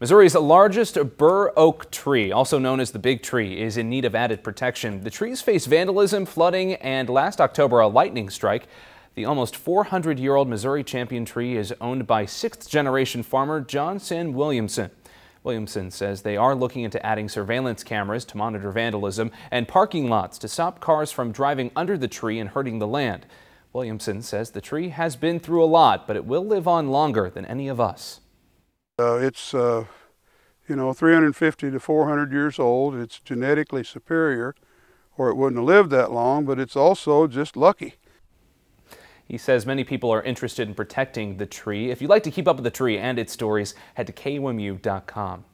Missouri's largest bur oak tree, also known as the Big Tree, is in need of added protection. The trees face vandalism, flooding, and last October a lightning strike. The almost 400-year-old Missouri champion tree is owned by sixth-generation farmer Johnson Williamson. Williamson says they are looking into adding surveillance cameras to monitor vandalism and parking lots to stop cars from driving under the tree and hurting the land. Williamson says the tree has been through a lot, but it will live on longer than any of us. Uh, it's, uh, you know, 350 to 400 years old. It's genetically superior, or it wouldn't have lived that long, but it's also just lucky. He says many people are interested in protecting the tree. If you'd like to keep up with the tree and its stories, head to KUMU.com.